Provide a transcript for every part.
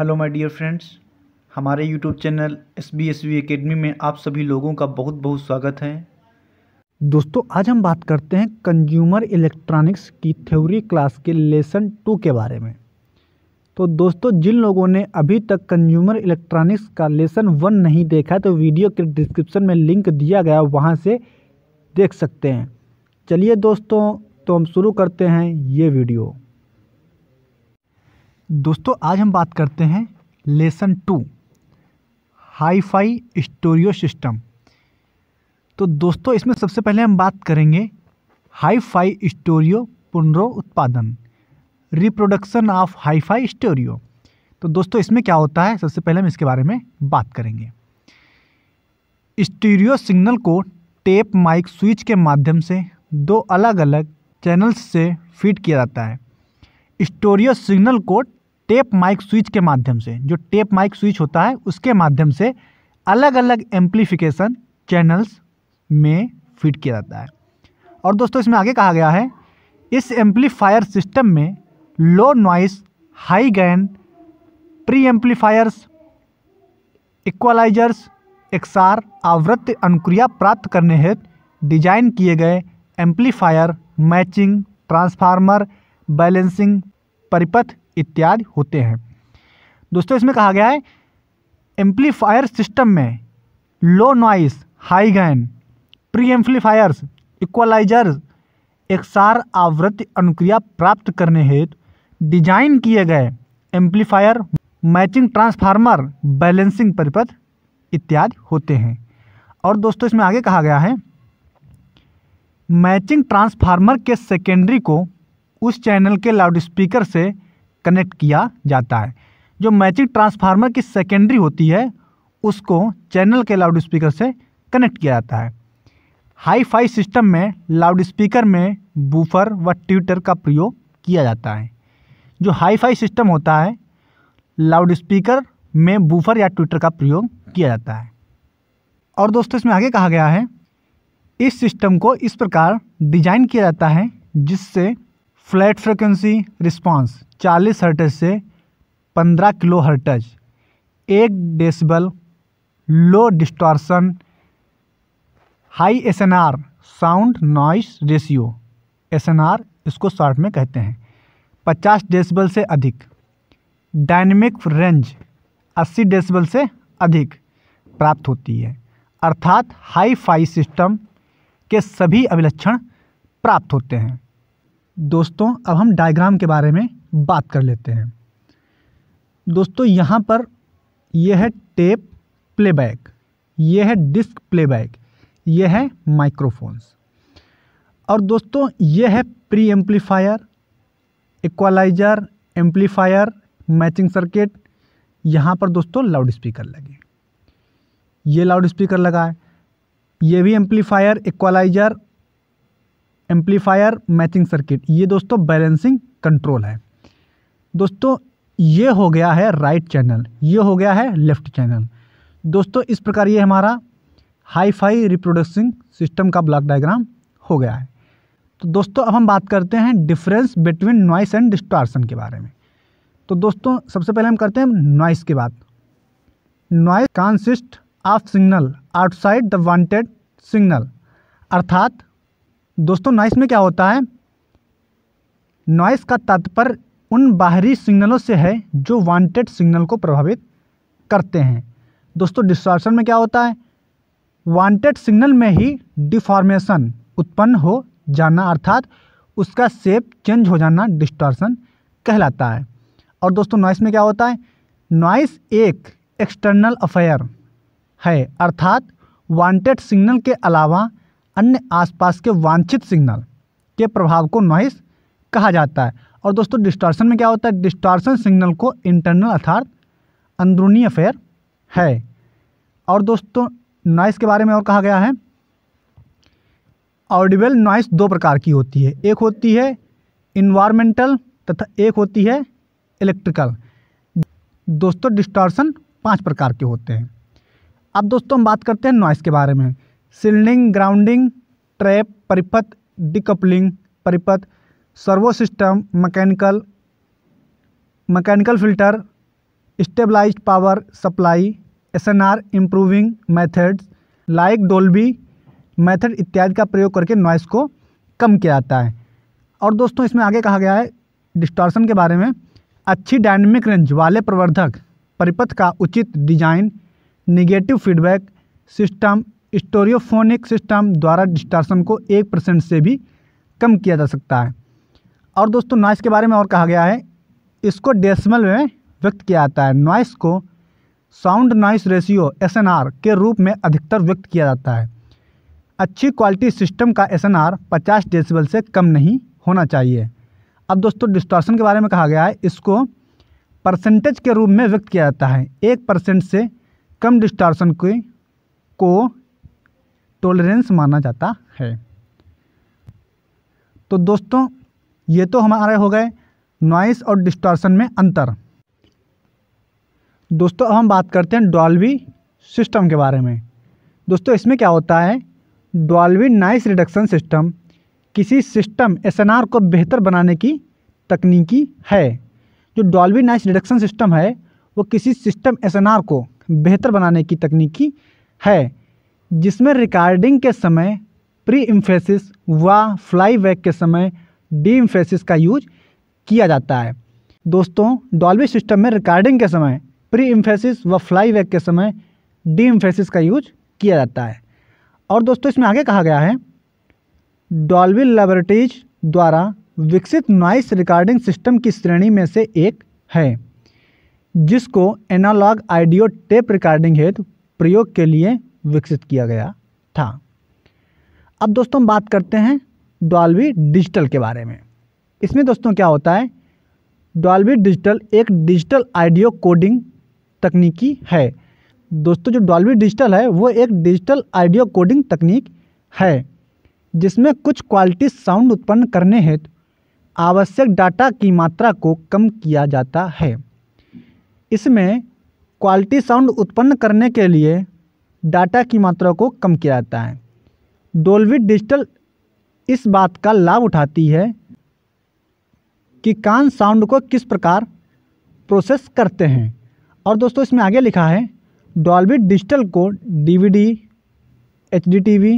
hello my dear friends हमारे YouTube channel S B S V academy में आप सभी लोगों का बहुत बहुत स्वागत है दोस्तों आज हम बात करते हैं कंज्यूमर इलेक्ट्रॉनिक्स की थ्योरी क्लास के लेसन टू के बारे में तो दोस्तों जिन लोगों ने अभी तक कंज्यूमर इलेक्ट्रॉनिक्स का लेसन वन नहीं देखा है तो वीडियो के डिस्क्रिप्शन में लिंक दिया गया वहाँ से देख सकते हैं चलिए दोस्तों तो हम शुरू करते हैं ये वीडियो दोस्तों आज हम बात करते हैं lesson two hi fi stereo system तो दोस्तों इसमें सबसे पहले हम बात करेंगे हाई फाई स्टोरियो पुनरो उत्पादन reproduction of hi fi stereo तो दोस्तों इसमें क्या होता है सबसे पहले हम इसके बारे में बात करेंगे स्टीरियो सिग्नल को टेप माइक स्विच के माध्यम से दो अलग अलग चैनल्स से फीड किया जाता है स्टोरियो सिग्नल को टेप माइक स्विच के माध्यम से जो टेप माइक स्विच होता है उसके माध्यम से अलग अलग एम्पलीफिकेशन चैनल्स में फिट किया जाता है और दोस्तों इसमें आगे कहा गया है इस एम्पलीफायर सिस्टम में low noise high gain pre amplifiers equalisers एक्सार आवृत्त अनुक्रिया प्राप्त करने हेतु डिजाइन किए गए एम्पलीफायर मैचिंग ट्रांसफार्मर बैलेंसिंग परिपथ इत्यादि होते हैं दोस्तों इसमें कहा गया है एम्पलीफायर सिस्टम में low noise high gain pre amplifiers equalisers एक सार आवृत्ति अनुक्रिया प्राप्त करने हेतु डिजाइन किए गए एम्पलीफायर मैचिंग ट्रांसफार्मर बैलेंसिंग परिपथ इत्यादि होते हैं और दोस्तों इसमें आगे कहा गया है मैचिंग ट्रांसफार्मर के सेकेंडरी को उस चैनल के लाउडस्पीकर से कनेक्ट किया जाता है जो मैचिंग ट्रांसफार्मर की सेकेंडरी होती है उसको चैनल के लाउड स्पीकर से कनेक्ट किया जाता है हाई फाई सिस्टम में लाउड स्पीकर में बूफर व ट्यूटर का प्रयोग किया जाता है जो हाई फाई सिस्टम होता है लाउड स्पीकर में बूफर या ट्विटर का प्रयोग किया जाता है और दोस्तों इसमें आगे कहा गया है इस सिस्टम को इस प्रकार डिजाइन किया जाता है जिससे फ्लैट फ्रिक्वेंसी रिस्पांस 40 हर्टज से 15 किलो हर्टज एक decibel low distortion high S N R sound noise ratio S N R इसको शॉर्ट में कहते हैं 50 डेसिबल से अधिक डायनेमिक रेंज 80 डेसिबल से अधिक प्राप्त होती है अर्थात हाई फाई सिस्टम के सभी अभिलक्षण प्राप्त होते हैं दोस्तों अब हम डायग्राम के बारे में बात कर लेते हैं दोस्तों यहाँ पर यह है टेप प्लेबैक यह है डिस्क प्लेबैक यह है माइक्रोफोन्स और दोस्तों यह है pre amplifier equaliser amplifier matching circuit यहाँ पर दोस्तों लाउड स्पीकर लगे ये लाउड स्पीकर लगा है ये भी amplifier equaliser amplifier matching circuit ये दोस्तों बैलेंसिंग कंट्रोल है दोस्तों ये हो गया है राइट चैनल ये हो गया है लेफ्ट चैनल दोस्तों इस प्रकार ये हमारा हाई फाई रिप्रोडक्सिंग सिस्टम का ब्लॉक डायग्राम हो गया है तो दोस्तों अब हम बात करते हैं difference between noise and distortion के बारे में तो दोस्तों सबसे पहले हम करते हैं नॉइस की बात noise consist of signal outside the wanted signal अर्थात दोस्तों नॉइस में क्या होता है नॉइस का तात्पर्य उन बाहरी सिग्नलों से है जो वांटेड सिग्नल को प्रभावित करते हैं दोस्तों डिस्टॉर्शन में क्या होता है वांटेड सिग्नल में ही डिफॉर्मेशन उत्पन्न हो जाना अर्थात उसका सेप चेंज हो जाना डिस्टॉर्शन कहलाता है और दोस्तों नॉइस में क्या होता है नॉइस एक एक्सटर्नल अफेयर है अर्थात वांटेड सिग्नल के अलावा अन्य आसपास के वांछित सिग्नल के प्रभाव को नॉइस कहा जाता है और दोस्तों डिस्टॉर्शन में क्या होता है डिस्टॉर्शन सिग्नल को इंटरनल अर्थात अंदरूनी अफेयर है और दोस्तों नॉइस के बारे में और कहा गया है ऑडिबल नॉइस दो प्रकार की होती है एक होती है इन्वायरमेंटल तथा एक होती है इलेक्ट्रिकल दोस्तों डिस्टॉर्शन पांच प्रकार के होते हैं अब दोस्तों हम बात करते हैं नॉइस के बारे में सिल्डिंग ग्राउंडिंग ट्रैप परिपथ डिकपलिंग परिपथ servo system mechanical mechanical filter stabilised power supply S N R improving methods like Dolby method इत्यादि का प्रयोग करके नॉइस को कम किया जाता है और दोस्तों इसमें आगे कहा गया है डिस्टॉर्शन के बारे में अच्छी डायनेमिक रेंज वाले प्रवर्धक परिपथ का उचित design negative feedback system stereophonic system द्वारा डिस्टार्सन को एक परसेंट से भी कम किया जा सकता है और दोस्तों नॉइस के बारे में और कहा गया है इसको डेसिमल में व्यक्त किया जाता है नॉइस को साउंड नॉइस रेशियो एस के रूप में अधिकतर व्यक्त किया जाता है अच्छी क्वालिटी सिस्टम का एस एन आर पचास डेसिबल से कम नहीं होना चाहिए अब दोस्तों डिस्टॉर्शन के बारे में कहा गया है इसको परसेंटेज के रूप में व्यक्त किया जाता है एक परसेंट से कम डिस्टॉर्शन को टॉलरेंस माना जाता है तो दोस्तों ये तो हमारे हो गए नॉइस और डिस्टॉर्शन में अंतर दोस्तों अब हम बात करते हैं डॉल्वी सिस्टम के बारे में दोस्तों इसमें क्या होता है डॉल्वी नॉइस रिडक्शन सिस्टम किसी सिस्टम एस को बेहतर बनाने की तकनीकी है जो डॉल्वी नॉइस रिडक्शन सिस्टम है वो किसी सिस्टम एस को बेहतर बनाने की तकनीकी है जिसमें रिकॉर्डिंग के समय प्री इम्फेसिस व फ्लाईबैक के समय डी इम्फेसिस का यूज किया जाता है दोस्तों डॉल्बी सिस्टम में रिकॉर्डिंग के समय प्री इम्फेसिस व फ्लाईबैक के समय डी इम्फेसिस का यूज किया जाता है और दोस्तों इसमें आगे कहा गया है डॉल्बी लेबोरेटरीज द्वारा विकसित नॉइस रिकॉर्डिंग सिस्टम की श्रेणी में से एक है जिसको एनालॉग आइडियो टेप रिकॉर्डिंग हेतु प्रयोग के लिए विकसित किया गया था अब दोस्तों हम बात करते हैं डॉल्बी डिजिटल के बारे में इसमें दोस्तों क्या होता है डॉल्बी डिजिटल एक डिजिटल आइडियो कोडिंग तकनीकी है दोस्तों जो डॉल्बी डिजिटल है वो एक डिजिटल आइडियो कोडिंग तकनीक है जिसमें कुछ क्वालिटी साउंड उत्पन्न करने हेतु आवश्यक डाटा की मात्रा को कम किया जाता है इसमें क्वालिटी साउंड उत्पन्न करने के लिए डाटा की मात्रा को कम किया जाता है डोलविट डिजिटल इस बात का लाभ उठाती है कि कान साउंड को किस प्रकार प्रोसेस करते हैं और दोस्तों इसमें आगे लिखा है डॉल्बिट डिजिटल को डीवीडी, एचडीटीवी,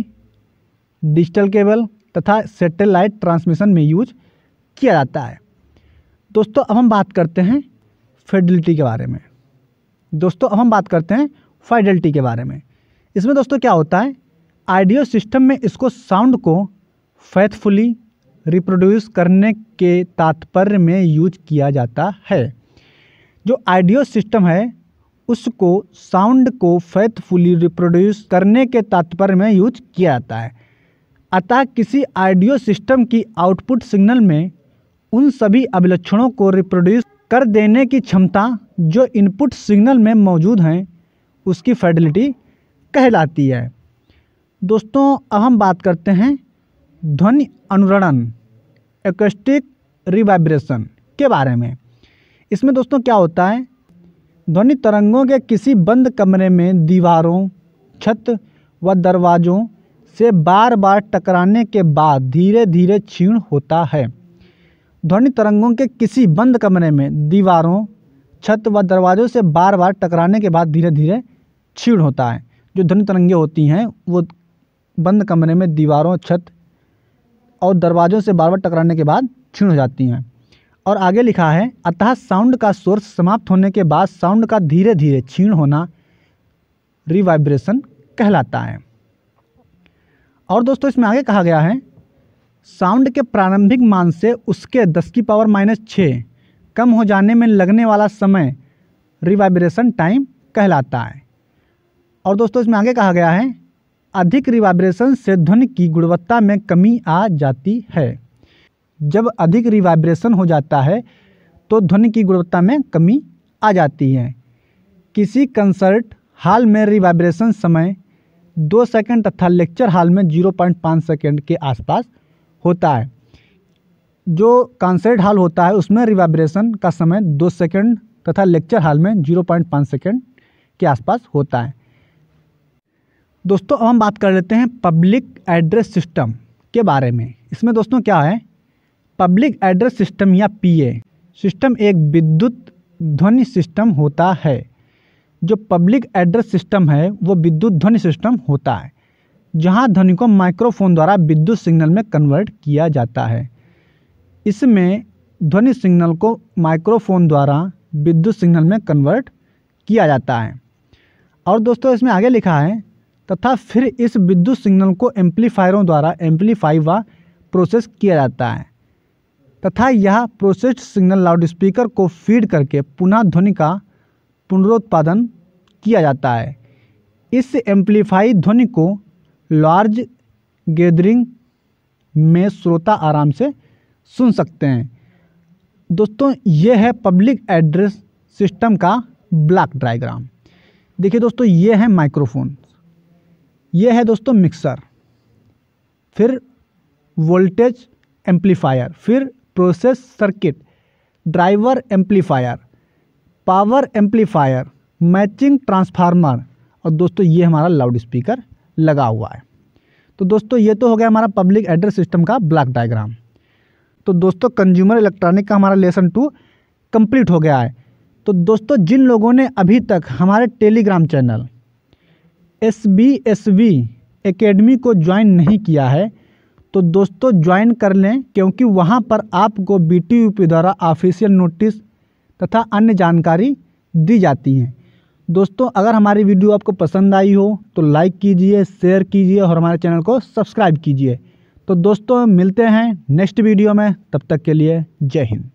डिजिटल केबल तथा सैटेलाइट ट्रांसमिशन में यूज किया जाता है दोस्तों अब हम बात करते हैं फेडलिटी के बारे में दोस्तों अब हम बात करते हैं फाइडलिटी के बारे में इसमें दोस्तों क्या होता है आइडियो सिस्टम में इसको साउंड को फैथफुली रिप्रोड्यूस करने के तात्पर्य में यूज किया जाता है जो आइडियो सिस्टम है उसको साउंड को फैथफुली रिप्रोड्यूस करने के तात्पर्य में यूज किया जाता है अतः किसी आइडियो सिस्टम की आउटपुट सिग्नल में उन सभी अभिलक्षणों को रिप्रोड्यूस कर देने की क्षमता जो इनपुट सिग्नल में मौजूद हैं उसकी फेडलिटी कहलाती है दोस्तों अब हम बात करते हैं ध्वनि अनुरणन एकस्टिक रिवाइब्रेशन के बारे में इसमें दोस्तों क्या होता है ध्वनि तरंगों के किसी बंद कमरे में दीवारों छत व दरवाज़ों से बार बार टकराने के बाद धीरे धीरे क्षीण होता है ध्वनि तरंगों के किसी बंद कमरे में दीवारों छत व दरवाज़ों से बार बार टकराने के बाद धीरे धीरे क्षीण होता है जो ध्वनि तरंगे होती हैं वो बंद कमरे में दीवारों छत और दरवाज़ों से बार बार टकराने के बाद छीण हो जाती हैं और आगे लिखा है अतः साउंड का सोर्स समाप्त होने के बाद साउंड का धीरे धीरे छीण होना रिवाइब्रेशन कहलाता है और दोस्तों इसमें आगे कहा गया है साउंड के प्रारंभिक मान से उसके 10 की पावर माइनस छः कम हो जाने में लगने वाला समय रिवाइब्रेशन टाइम कहलाता है और दोस्तों इसमें आगे कहा गया है अधिक रिवाइब्रेशन से ध्वनि की गुणवत्ता में कमी आ जाती है जब अधिक रिवाइब्रेशन हो जाता है तो ध्वनि की गुणवत्ता में कमी आ जाती है किसी कंसर्ट हाल में रिवाइब्रेशन समय दो सेकंड तथा लेक्चर हाल में जीरो पॉइंट पाँच सेकेंड के आसपास होता है जो कंसर्ट हाल होता है उसमें रिवाइब्रेशन का समय दो सेकेंड तथा लेक्चर हाल में जीरो पॉइंट पाँच सेकेंड के आसपास होता है दोस्तों अब हम बात कर लेते हैं पब्लिक एड्रेस सिस्टम के बारे में इसमें दोस्तों क्या है पब्लिक एड्रेस सिस्टम या पीए सिस्टम एक विद्युत ध्वनि सिस्टम होता है जो पब्लिक एड्रेस सिस्टम है वो विद्युत ध्वनि सिस्टम होता है जहाँ ध्वनि को माइक्रोफोन द्वारा विद्युत सिग्नल में कन्वर्ट किया जाता है इसमें ध्वनि सिग्नल को माइक्रोफोन द्वारा विद्युत सिग्नल में कन्वर्ट किया जाता है और दोस्तों इसमें आगे लिखा है तथा फिर इस विद्युत सिग्नल को एम्पलीफायरों द्वारा एम्पलीफाई व प्रोसेस किया जाता है तथा यह प्रोसेस्ड सिग्नल लाउडस्पीकर को फीड करके पुनः ध्वनि का पुनरुत्पादन किया जाता है इस एम्पलीफाई ध्वनि को लार्ज गैदरिंग में श्रोता आराम से सुन सकते हैं दोस्तों ये है पब्लिक एड्रेस सिस्टम का ब्लॉक डायग्राम देखिए दोस्तों ये है माइक्रोफोन ये है दोस्तों मिक्सर फिर वोल्टेज एम्पलीफायर फिर process circuit driver amplifier power amplifier matching transformer और दोस्तों ये हमारा लाउड स्पीकर लगा हुआ है तो दोस्तों ये तो हो गया हमारा पब्लिक एड्रेस सिस्टम का ब्लॉक डायग्राम तो दोस्तों कंज्यूमर इलेक्ट्रॉनिक का हमारा लेसन टू कंप्लीट हो गया है तो दोस्तों जिन लोगों ने अभी तक हमारे Telegram channel S B S B academy को ज्वाइन नहीं किया है तो दोस्तों ज्वाइन कर लें क्योंकि वहाँ पर आपको बी टी यू पी द्वारा ऑफिशियल नोटिस तथा अन्य जानकारी दी जाती हैं दोस्तों अगर हमारी वीडियो आपको पसंद आई हो तो लाइक कीजिए शेयर कीजिए और हमारे चैनल को सब्सक्राइब कीजिए तो दोस्तों मिलते हैं नेक्स्ट वीडियो में तब तक के लिए जय हिंद